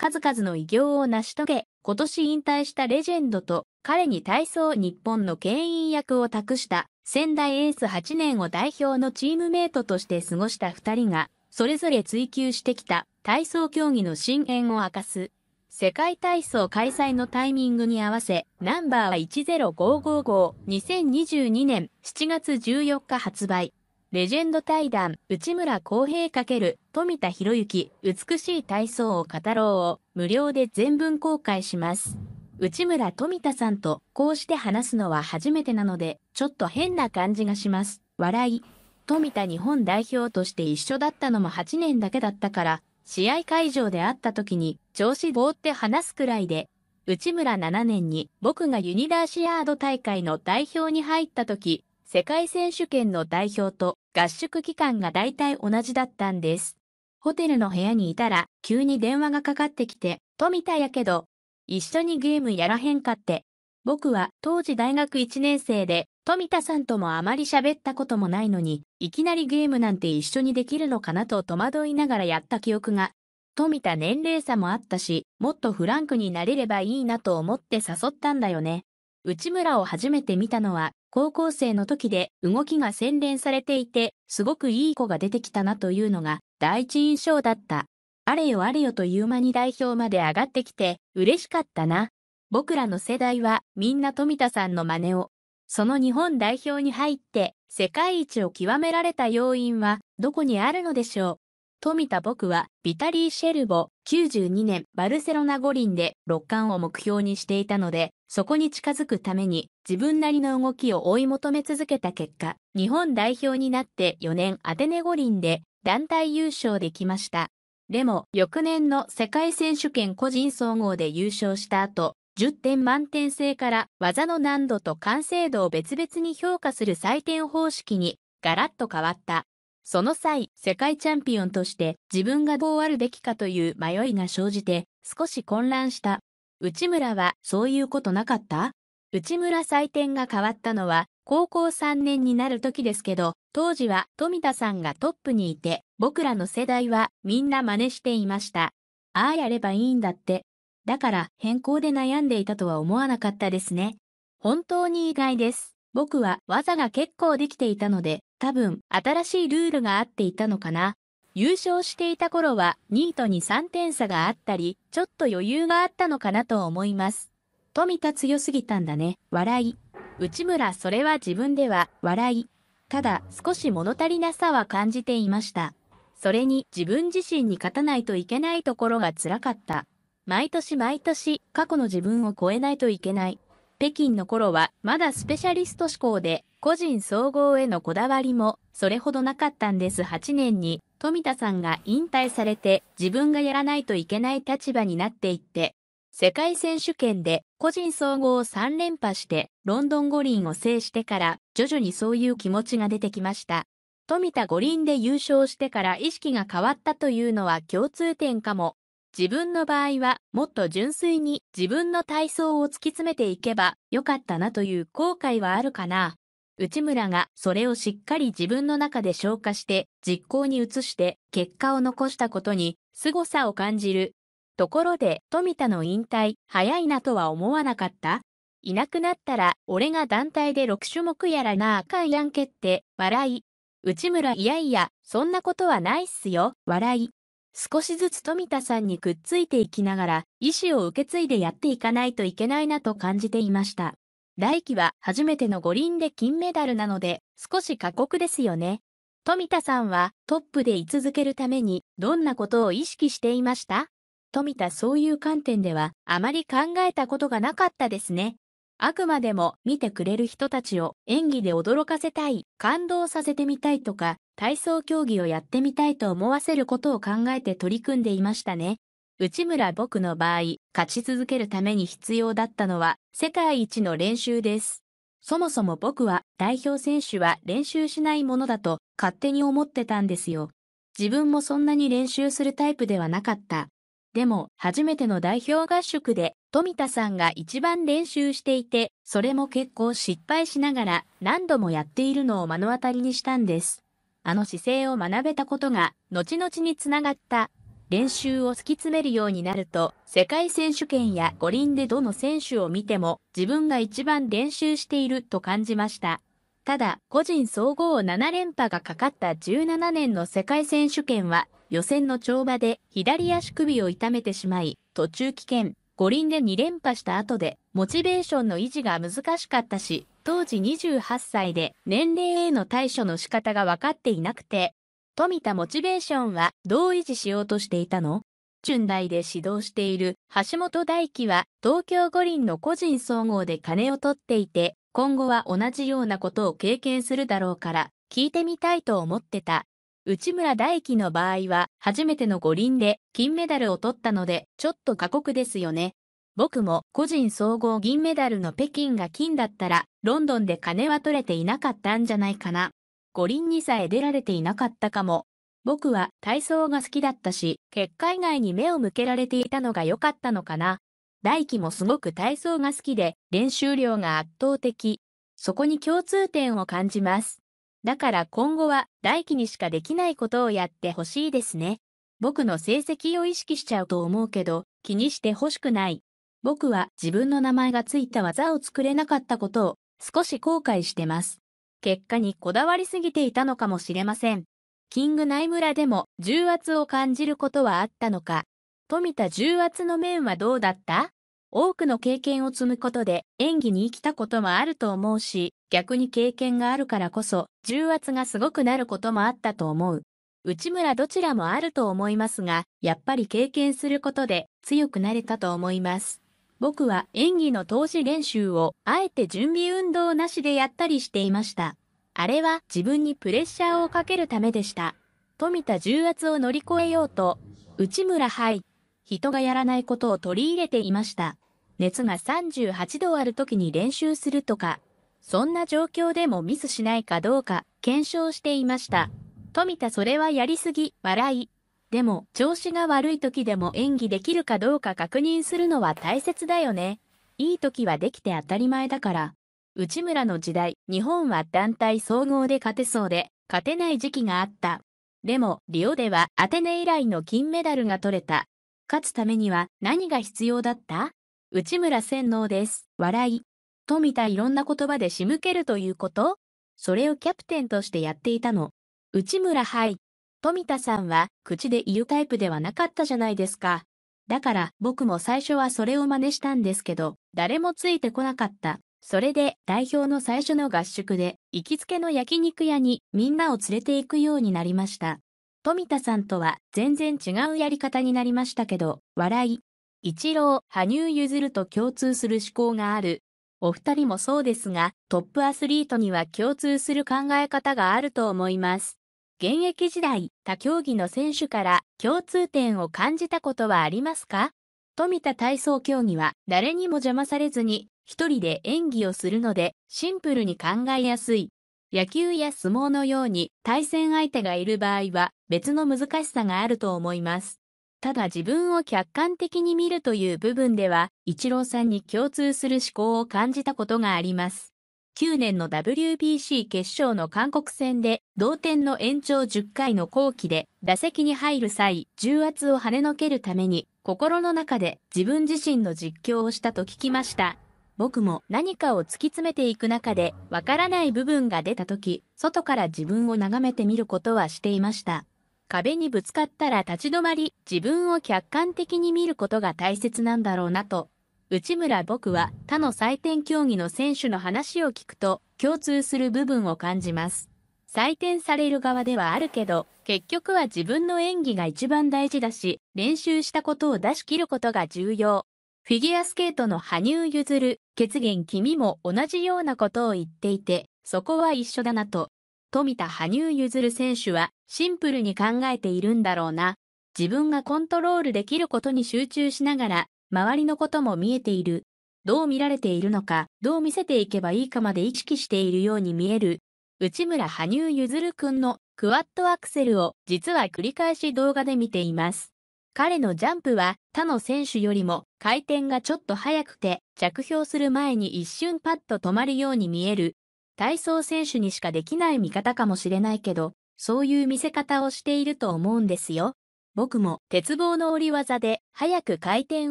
数々の偉業を成し遂げ、今年引退したレジェンドと、彼に体操日本の牽引役を託した、仙台エース8年を代表のチームメイトとして過ごした2人が、それぞれ追求してきた体操競技の深淵を明かす。世界体操開催のタイミングに合わせ、ナンバーは10555、2022年7月14日発売。レジェンド対談、内村航平×富田博之、美しい体操を語ろうを無料で全文公開します。内村富田さんとこうして話すのは初めてなので、ちょっと変な感じがします。笑い。富田日本代表として一緒だったのも8年だけだったから、試合会場で会った時に調子棒って話すくらいで、内村7年に僕がユニダーシアード大会の代表に入った時、世界選手権の代表と合宿期間が大体同じだったんです。ホテルの部屋にいたら急に電話がかかってきて、富田やけど、一緒にゲームやらへんかって。僕は当時大学1年生で、富田さんともあまり喋ったこともないのに、いきなりゲームなんて一緒にできるのかなと戸惑いながらやった記憶が、富田年齢差もあったし、もっとフランクになれればいいなと思って誘ったんだよね。内村を初めて見たのは高校生の時で動きが洗練されていて、すごくいい子が出てきたなというのが第一印象だった。あれよあれよという間に代表まで上がってきて嬉しかったな。僕らの世代はみんな富田さんの真似を。その日本代表に入って世界一を極められた要因はどこにあるのでしょう。富田僕はビタリー・シェルボ92年バルセロナ五輪で六冠を目標にしていたのでそこに近づくために自分なりの動きを追い求め続けた結果、日本代表になって4年アテネ五輪で団体優勝できました。でも、翌年の世界選手権個人総合で優勝した後、10点満点制から技の難度と完成度を別々に評価する採点方式にガラッと変わった。その際、世界チャンピオンとして自分がどうあるべきかという迷いが生じて少し混乱した。内村はそういうことなかった内村採点が変わったのは高校3年になる時ですけど、当時は富田さんがトップにいて、僕らの世代はみんな真似していました。ああやればいいんだって。だから変更で悩んでいたとは思わなかったですね。本当に意外です。僕は技が結構できていたので、多分新しいルールがあっていたのかな。優勝していた頃は2位とに3点差があったり、ちょっと余裕があったのかなと思います。富田強すぎたんだね、笑い。内村それは自分では、笑い。ただ、少し物足りなさは感じていました。それに自分自身に勝たないといけないところが辛かった。毎年毎年、過去の自分を超えないといけない。北京の頃は、まだスペシャリスト志向で、個人総合へのこだわりも、それほどなかったんです8年に、富田さんが引退されて自分がやらないといけない立場になっていって、世界選手権で個人総合を3連覇してロンドン五輪を制してから徐々にそういう気持ちが出てきました。富田五輪で優勝してから意識が変わったというのは共通点かも。自分の場合はもっと純粋に自分の体操を突き詰めていけばよかったなという後悔はあるかな。内村がそれをしっかり自分の中で消化して実行に移して結果を残したことに凄さを感じる。ところで富田の引退早いなとは思わなかったいなくなったら俺が団体で6種目やらなあかんやんけって笑い。内村いやいやそんなことはないっすよ笑い。少しずつ富田さんにくっついていきながら意思を受け継いでやっていかないといけないなと感じていました。来季は初めての五輪で金メダルなので少し過酷ですよね。富田さんはトップで居続けるためにどんなことを意識していました富田そういう観点ではあまり考えたことがなかったですね。あくまでも見てくれる人たちを演技で驚かせたい、感動させてみたいとか、体操競技をやってみたいと思わせることを考えて取り組んでいましたね。内村僕の場合、勝ち続けるために必要だったのは、世界一の練習です。そもそも僕は、代表選手は練習しないものだと、勝手に思ってたんですよ。自分もそんなに練習するタイプではなかった。でも、初めての代表合宿で、富田さんが一番練習していて、それも結構失敗しながら、何度もやっているのを目の当たりにしたんです。あの姿勢を学べたことが、後々につながった練習を突き詰めるようになると、世界選手権や五輪でどの選手を見ても自分が一番練習していると感じました。ただ、個人総合7連覇がかかった17年の世界選手権は、予選の跳馬で左足首を痛めてしまい、途中棄権、五輪で2連覇した後で、モチベーションの維持が難しかったし、当時28歳で年齢への対処の仕方が分かっていなくて、富田モチベーションはどう維持しようとしていたのダイで指導している橋本大輝は東京五輪の個人総合で金を取っていて、今後は同じようなことを経験するだろうから聞いてみたいと思ってた。内村大輝の場合は初めての五輪で金メダルを取ったのでちょっと過酷ですよね。僕も個人総合銀メダルの北京が金だったらロンドンで金は取れていなかったんじゃないかな。五輪にさえ出られていなかったかも。僕は体操が好きだったし、結果以外に目を向けられていたのが良かったのかな。大輝もすごく体操が好きで、練習量が圧倒的。そこに共通点を感じます。だから今後は大輝にしかできないことをやってほしいですね。僕の成績を意識しちゃうと思うけど、気にしてほしくない。僕は自分の名前がついた技を作れなかったことを少し後悔してます。結果にこだわりすぎていたのかもしれません。キング内村でも重圧を感じることはあったのか。富田重圧の面はどうだった多くの経験を積むことで演技に生きたこともあると思うし、逆に経験があるからこそ重圧がすごくなることもあったと思う。内村どちらもあると思いますが、やっぱり経験することで強くなれたと思います。僕は演技の投資練習をあえて準備運動なしでやったりしていました。あれは自分にプレッシャーをかけるためでした。富田重圧を乗り越えようと、内村杯、人がやらないことを取り入れていました。熱が38度ある時に練習するとか、そんな状況でもミスしないかどうか検証していました。富田それはやりすぎ、笑い。でも、調子が悪い時でも演技できるかどうか確認するのは大切だよね。いい時はできて当たり前だから。内村の時代、日本は団体総合で勝てそうで、勝てない時期があった。でも、リオではアテネ以来の金メダルが取れた。勝つためには何が必要だった内村洗脳です。笑い。と見たいろんな言葉で仕向けるということそれをキャプテンとしてやっていたの。内村はい。富田さんは口で言うタイプではなかったじゃないですか。だから僕も最初はそれを真似したんですけど、誰もついてこなかった。それで代表の最初の合宿で、行きつけの焼肉屋にみんなを連れて行くようになりました。富田さんとは全然違うやり方になりましたけど、笑い。一郎、羽生結弦と共通する思考がある。お二人もそうですが、トップアスリートには共通する考え方があると思います。現役時代、他競技の選手から共通点を感じたことはありますか富田体操競技は誰にも邪魔されずに一人で演技をするのでシンプルに考えやすい。野球や相撲のように対戦相手がいる場合は別の難しさがあると思います。ただ自分を客観的に見るという部分では、イチローさんに共通する思考を感じたことがあります。2009年の WBC 決勝の韓国戦で同点の延長10回の後期で打席に入る際重圧を跳ねのけるために心の中で自分自身の実況をしたと聞きました。僕も何かを突き詰めていく中でわからない部分が出た時外から自分を眺めてみることはしていました。壁にぶつかったら立ち止まり自分を客観的に見ることが大切なんだろうなと内村僕は他の採点競技の選手の話を聞くと共通する部分を感じます。採点される側ではあるけど、結局は自分の演技が一番大事だし、練習したことを出し切ることが重要。フィギュアスケートの羽生結弦、決言君も同じようなことを言っていて、そこは一緒だなと。富田羽生結弦選手はシンプルに考えているんだろうな。自分がコントロールできることに集中しながら周りのことも見えている。どう見られているのか、どう見せていけばいいかまで意識しているように見える。内村羽生結弦くんのクワッドアクセルを実は繰り返し動画で見ています。彼のジャンプは他の選手よりも回転がちょっと速くて着氷する前に一瞬パッと止まるように見える。体操選手にしかできない見方かもしれないけど、そういう見せ方をしていると思うんですよ。僕も鉄棒の折り技で早く回転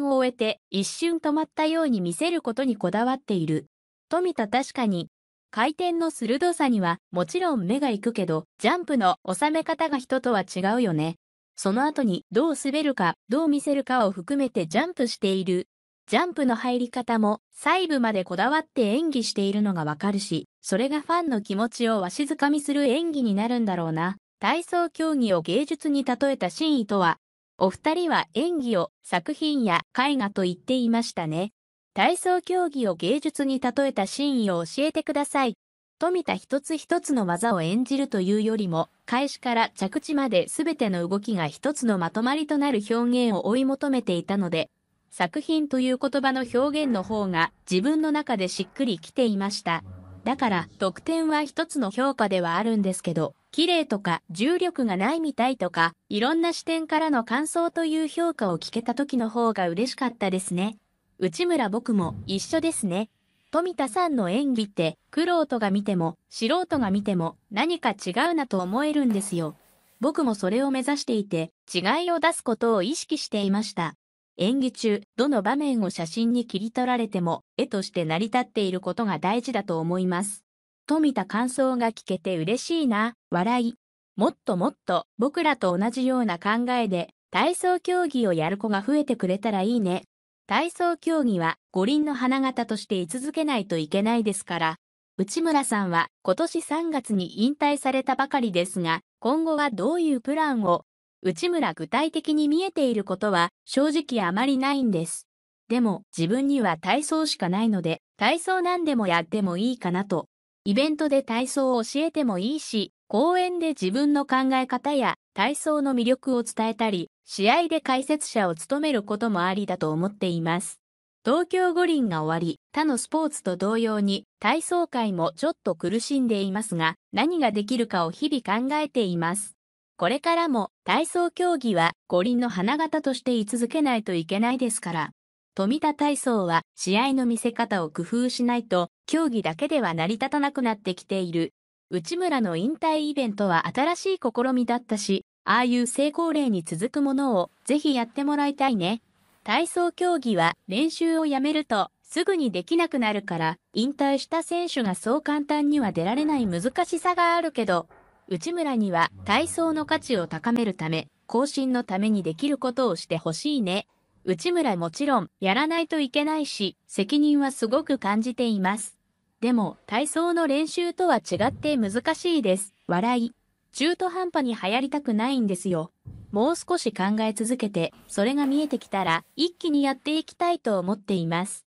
を終えて一瞬止まったように見せることにこだわっている。富田確かに回転の鋭さにはもちろん目が行くけどジャンプの収め方が人とは違うよね。その後にどう滑るかどう見せるかを含めてジャンプしている。ジャンプの入り方も細部までこだわって演技しているのがわかるし、それがファンの気持ちをわしづかみする演技になるんだろうな。体操競技を芸術に例えた真意とは、お二人は演技を作品や絵画と言っていましたね。体操競技を芸術に例えた真意を教えてください。富田一つ一つの技を演じるというよりも、開始から着地まで全ての動きが一つのまとまりとなる表現を追い求めていたので、作品という言葉の表現の方が自分の中でしっくりきていました。だから、得点は一つの評価ではあるんですけど、綺麗とか重力がないみたいとか、いろんな視点からの感想という評価を聞けた時の方が嬉しかったですね。内村僕も一緒ですね。富田さんの演技って、苦労とが見ても、素人が見ても、何か違うなと思えるんですよ。僕もそれを目指していて、違いを出すことを意識していました。演技中、どの場面を写真に切り取られても、絵として成り立っていることが大事だと思います。と見た感想が聞けて嬉しいな、笑い。もっともっと僕らと同じような考えで体操競技をやる子が増えてくれたらいいね。体操競技は五輪の花形として居続けないといけないですから、内村さんは今年3月に引退されたばかりですが、今後はどういうプランを内村具体的に見えていることは正直あまりないんです。でも自分には体操しかないので体操んでもやってもいいかなとイベントで体操を教えてもいいし、公演で自分の考え方や体操の魅力を伝えたり、試合で解説者を務めることもありだと思っています。東京五輪が終わり、他のスポーツと同様に体操界もちょっと苦しんでいますが、何ができるかを日々考えています。これからも体操競技は五輪の花形として居続けないといけないですから。富田体操は試合の見せ方を工夫しないと競技だけでは成り立たなくなってきている。内村の引退イベントは新しい試みだったし、ああいう成功例に続くものをぜひやってもらいたいね。体操競技は練習をやめるとすぐにできなくなるから、引退した選手がそう簡単には出られない難しさがあるけど、内村には体操の価値を高めるため、更新のためにできることをしてほしいね。内村もちろんやらないといけないし、責任はすごく感じています。でも、体操の練習とは違って難しいです。笑い。中途半端に流行りたくないんですよ。もう少し考え続けて、それが見えてきたら、一気にやっていきたいと思っています。